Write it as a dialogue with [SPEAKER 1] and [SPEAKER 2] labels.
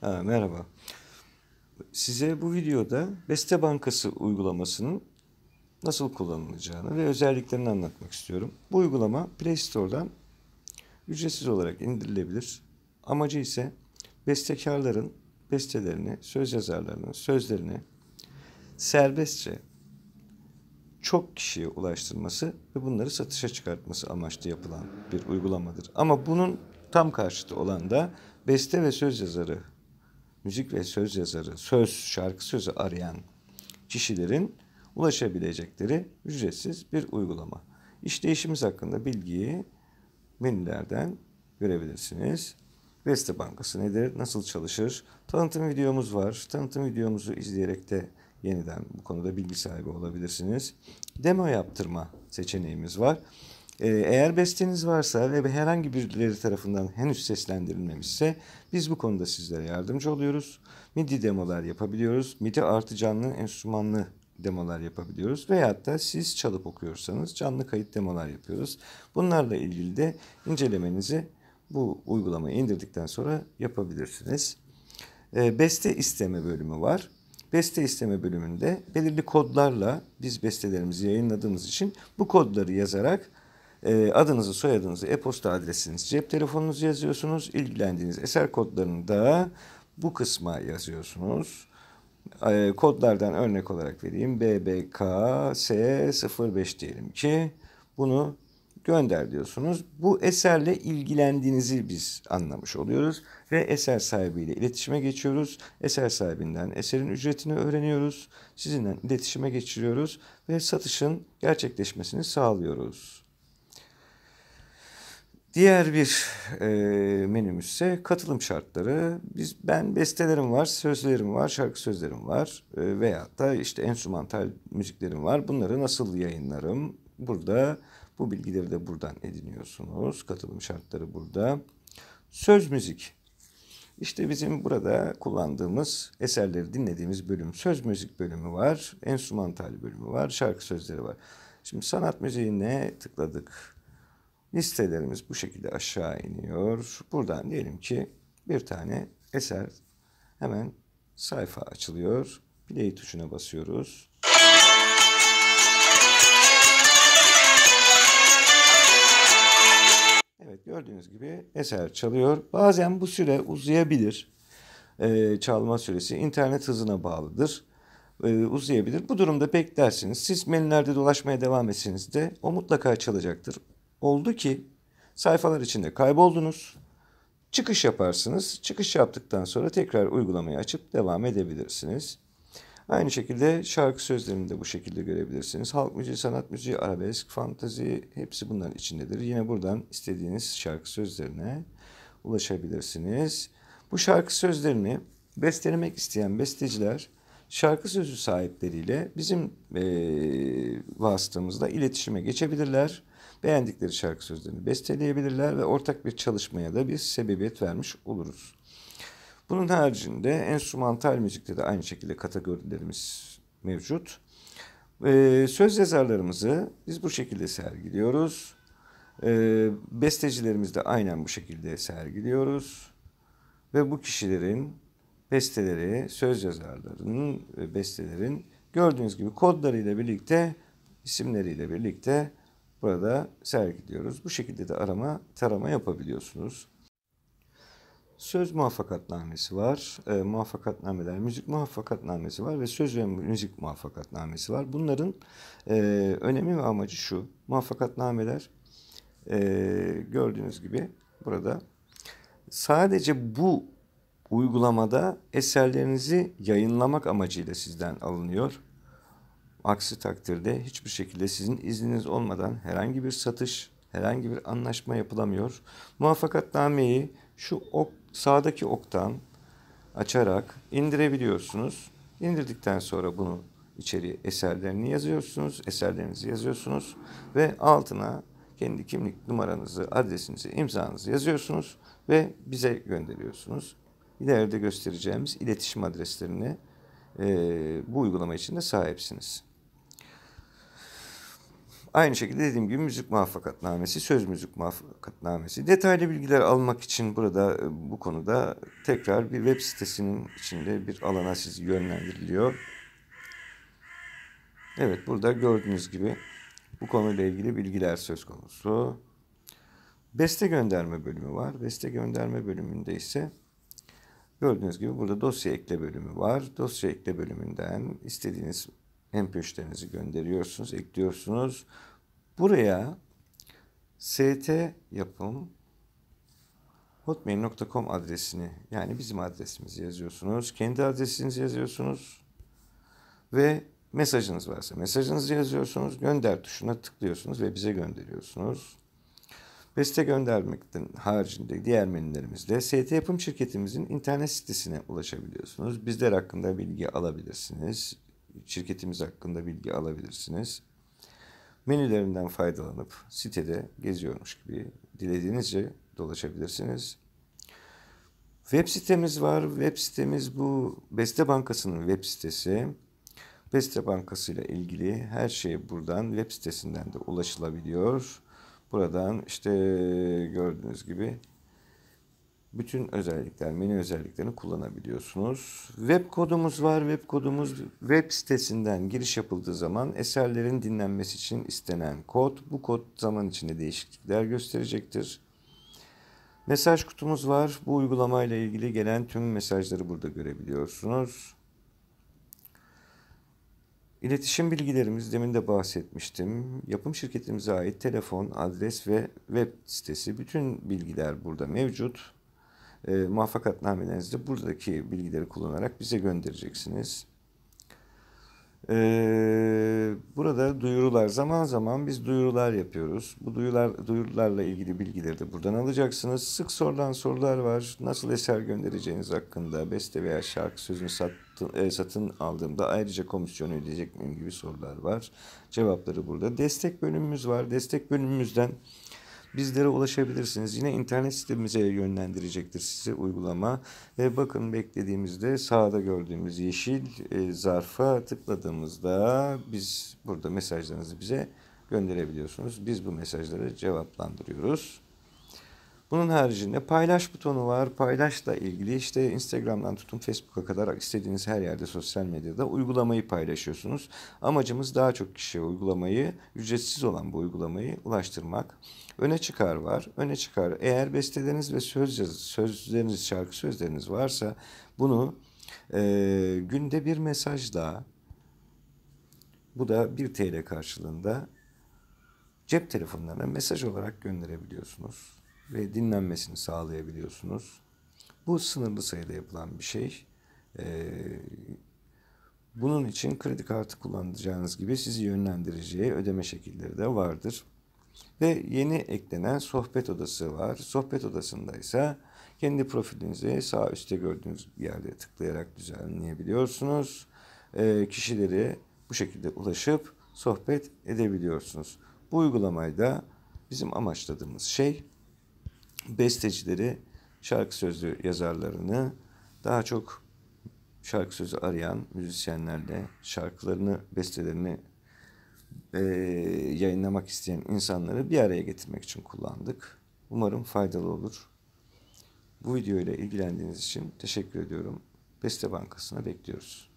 [SPEAKER 1] Ha, merhaba. Size bu videoda Beste Bankası uygulamasının nasıl kullanılacağını ve özelliklerini anlatmak istiyorum. Bu uygulama Play Store'dan ücretsiz olarak indirilebilir. Amacı ise bestekarların bestelerini, söz yazarlarının sözlerini serbestçe çok kişiye ulaştırması ve bunları satışa çıkartması amaçlı yapılan bir uygulamadır. Ama bunun tam karşıtı olan da beste ve söz yazarı müzik ve söz yazarı, söz, şarkı sözü arayan kişilerin ulaşabilecekleri ücretsiz bir uygulama. İşleyişimiz hakkında bilgiyi menülerden görebilirsiniz. Veste Bankası nedir? Nasıl çalışır? Tanıtım videomuz var. Tanıtım videomuzu izleyerek de yeniden bu konuda bilgi sahibi olabilirsiniz. Demo yaptırma seçeneğimiz var. Ee, eğer besteniz varsa ve herhangi birileri tarafından henüz seslendirilmemişse biz bu konuda sizlere yardımcı oluyoruz. MIDI demolar yapabiliyoruz. MIDI artı canlı enstrümanlı demolar yapabiliyoruz. Veyahut da siz çalıp okuyorsanız canlı kayıt demolar yapıyoruz. Bunlarla ilgili de incelemenizi bu uygulamayı indirdikten sonra yapabilirsiniz. Ee, beste isteme bölümü var. Beste isteme bölümünde belirli kodlarla biz bestelerimizi yayınladığımız için bu kodları yazarak ee, adınızı, soyadınızı, e-posta adresinizi, cep telefonunuzu yazıyorsunuz. İlgilendiğiniz eser kodlarını da bu kısma yazıyorsunuz. Ee, kodlardan örnek olarak vereyim. BBKS05 diyelim ki bunu gönder diyorsunuz. Bu eserle ilgilendiğinizi biz anlamış oluyoruz ve eser sahibiyle iletişime geçiyoruz. Eser sahibinden eserin ücretini öğreniyoruz. Sizinle iletişime geçiriyoruz ve satışın gerçekleşmesini sağlıyoruz. Diğer bir e, menümüz ise katılım şartları. Biz ben bestelerim var, sözlerim var, şarkı sözlerim var e, veya da işte enstrümantal müziklerim var. Bunları nasıl yayınlarım? Burada bu bilgileri de buradan ediniyorsunuz. Katılım şartları burada. Söz müzik. İşte bizim burada kullandığımız eserleri dinlediğimiz bölüm söz müzik bölümü var, enstrümantal bölümü var, şarkı sözleri var. Şimdi sanat müziğine tıkladık listelerimiz bu şekilde aşağı iniyor. Buradan diyelim ki bir tane eser hemen sayfa açılıyor. Play tuşuna basıyoruz. Evet gördüğünüz gibi eser çalıyor. Bazen bu süre uzayabilir. Ee, çalma süresi internet hızına bağlıdır ee, uzayabilir. Bu durumda beklersiniz. Siz menülerde dolaşmaya devam etseniz de o mutlaka çalacaktır oldu ki sayfalar içinde kayboldunuz. Çıkış yaparsınız. Çıkış yaptıktan sonra tekrar uygulamayı açıp devam edebilirsiniz. Aynı şekilde şarkı sözlerini de bu şekilde görebilirsiniz. Halk müziği, sanat müziği, arabesk, fantazi hepsi bunların içindedir. Yine buradan istediğiniz şarkı sözlerine ulaşabilirsiniz. Bu şarkı sözlerini bestelemek isteyen besteciler şarkı sözü sahipleriyle bizim e, vasıtamızla iletişime geçebilirler beğendikleri şarkı sözlerini besteleyebilirler ve ortak bir çalışmaya da bir sebebiyet vermiş oluruz. Bunun haricinde enstrümantal müzikte de aynı şekilde kategorilerimiz mevcut. Ee, söz yazarlarımızı biz bu şekilde sergiliyoruz. Ee, bestecilerimizi de aynen bu şekilde sergiliyoruz. Ve bu kişilerin besteleri, söz yazarlarının e, bestelerin gördüğünüz gibi kodlarıyla birlikte, isimleriyle birlikte burada sergiliyoruz. Bu şekilde de arama, tarama yapabiliyorsunuz. Söz muvaffakatnamesi var, e, muvaffakatnameler, müzik muvaffakatnamesi var ve söz ve müzik muvaffakatnamesi var. Bunların e, önemi ve amacı şu, muvaffakatnameler e, gördüğünüz gibi burada sadece bu uygulamada eserlerinizi yayınlamak amacıyla sizden alınıyor Aksi takdirde hiçbir şekilde sizin izniniz olmadan herhangi bir satış, herhangi bir anlaşma yapılamıyor. Muvafakatnameyi şu ok, sağdaki oktan açarak indirebiliyorsunuz. İndirdikten sonra bunu içeri eserlerini yazıyorsunuz, eserlerinizi yazıyorsunuz ve altına kendi kimlik numaranızı, adresinizi, imzanızı yazıyorsunuz ve bize gönderiyorsunuz. İleride göstereceğimiz iletişim adreslerini e, bu uygulama içinde sahipsiniz. Aynı şekilde dediğim gibi müzik muvaffakatnamesi, söz müzik muvaffakatnamesi. Detaylı bilgiler almak için burada e, bu konuda tekrar bir web sitesinin içinde bir alana sizi yönlendiriliyor. Evet burada gördüğünüz gibi bu konuyla ilgili bilgiler söz konusu. Beste gönderme bölümü var. Beste gönderme bölümünde ise gördüğünüz gibi burada dosya ekle bölümü var. Dosya ekle bölümünden istediğiniz MP3'lerinizi gönderiyorsunuz, ekliyorsunuz. Buraya st yapım hotmail.com adresini yani bizim adresimizi yazıyorsunuz. Kendi adresinizi yazıyorsunuz. Ve mesajınız varsa mesajınızı yazıyorsunuz. Gönder tuşuna tıklıyorsunuz ve bize gönderiyorsunuz. Ve göndermekten haricinde diğer menülerimizde ST Yapım şirketimizin internet sitesine ulaşabiliyorsunuz. Bizler hakkında bilgi alabilirsiniz şirketimiz hakkında bilgi alabilirsiniz. Menülerinden faydalanıp sitede geziyormuş gibi dilediğinizce dolaşabilirsiniz. Web sitemiz var. Web sitemiz bu Beste Bankası'nın web sitesi. Beste Bankası ile ilgili her şey buradan web sitesinden de ulaşılabiliyor. Buradan işte gördüğünüz gibi bütün özellikler, menü özelliklerini kullanabiliyorsunuz. Web kodumuz var. Web kodumuz web sitesinden giriş yapıldığı zaman eserlerin dinlenmesi için istenen kod. Bu kod zaman içinde değişiklikler gösterecektir. Mesaj kutumuz var. Bu uygulamayla ilgili gelen tüm mesajları burada görebiliyorsunuz. İletişim bilgilerimiz demin de bahsetmiştim. Yapım şirketimize ait telefon, adres ve web sitesi bütün bilgiler burada mevcut e, muvaffakatnamenizde buradaki bilgileri kullanarak bize göndereceksiniz. Ee, burada duyurular zaman zaman biz duyurular yapıyoruz. Bu duyurular, duyurularla ilgili bilgileri de buradan alacaksınız. Sık sorulan sorular var. Nasıl eser göndereceğiniz hakkında beste veya şarkı sözünü sattın, e, satın aldığımda ayrıca komisyon ödeyecek miyim gibi sorular var. Cevapları burada. Destek bölümümüz var. Destek bölümümüzden bizlere ulaşabilirsiniz. Yine internet sitemize yönlendirecektir size uygulama. Ve bakın beklediğimizde sağda gördüğümüz yeşil e, zarfa tıkladığımızda biz burada mesajlarınızı bize gönderebiliyorsunuz. Biz bu mesajları cevaplandırıyoruz. Bunun haricinde paylaş butonu var. Paylaşla ilgili işte Instagram'dan tutun Facebook'a kadar istediğiniz her yerde sosyal medyada uygulamayı paylaşıyorsunuz. Amacımız daha çok kişiye uygulamayı, ücretsiz olan bu uygulamayı ulaştırmak. Öne çıkar var. Öne çıkar. Eğer besteleriniz ve söz sözleriniz, şarkı sözleriniz varsa bunu e, günde bir mesajla bu da 1 TL karşılığında cep telefonlarına mesaj olarak gönderebiliyorsunuz ve dinlenmesini sağlayabiliyorsunuz. Bu sınırlı sayıda yapılan bir şey. Ee, bunun için kredi kartı kullanacağınız gibi sizi yönlendireceği ödeme şekilleri de vardır. Ve yeni eklenen sohbet odası var. Sohbet odasında ise kendi profilinizi sağ üstte gördüğünüz yerde tıklayarak düzenleyebiliyorsunuz. E, kişileri bu şekilde ulaşıp sohbet edebiliyorsunuz. Bu uygulamayı da bizim amaçladığımız şey bestecileri, şarkı sözlü yazarlarını daha çok şarkı sözü arayan müzisyenlerle şarkılarını, bestelerini e, yayınlamak isteyen insanları bir araya getirmek için kullandık. Umarım faydalı olur. Bu video ile ilgilendiğiniz için teşekkür ediyorum. Beste Bankası'na bekliyoruz.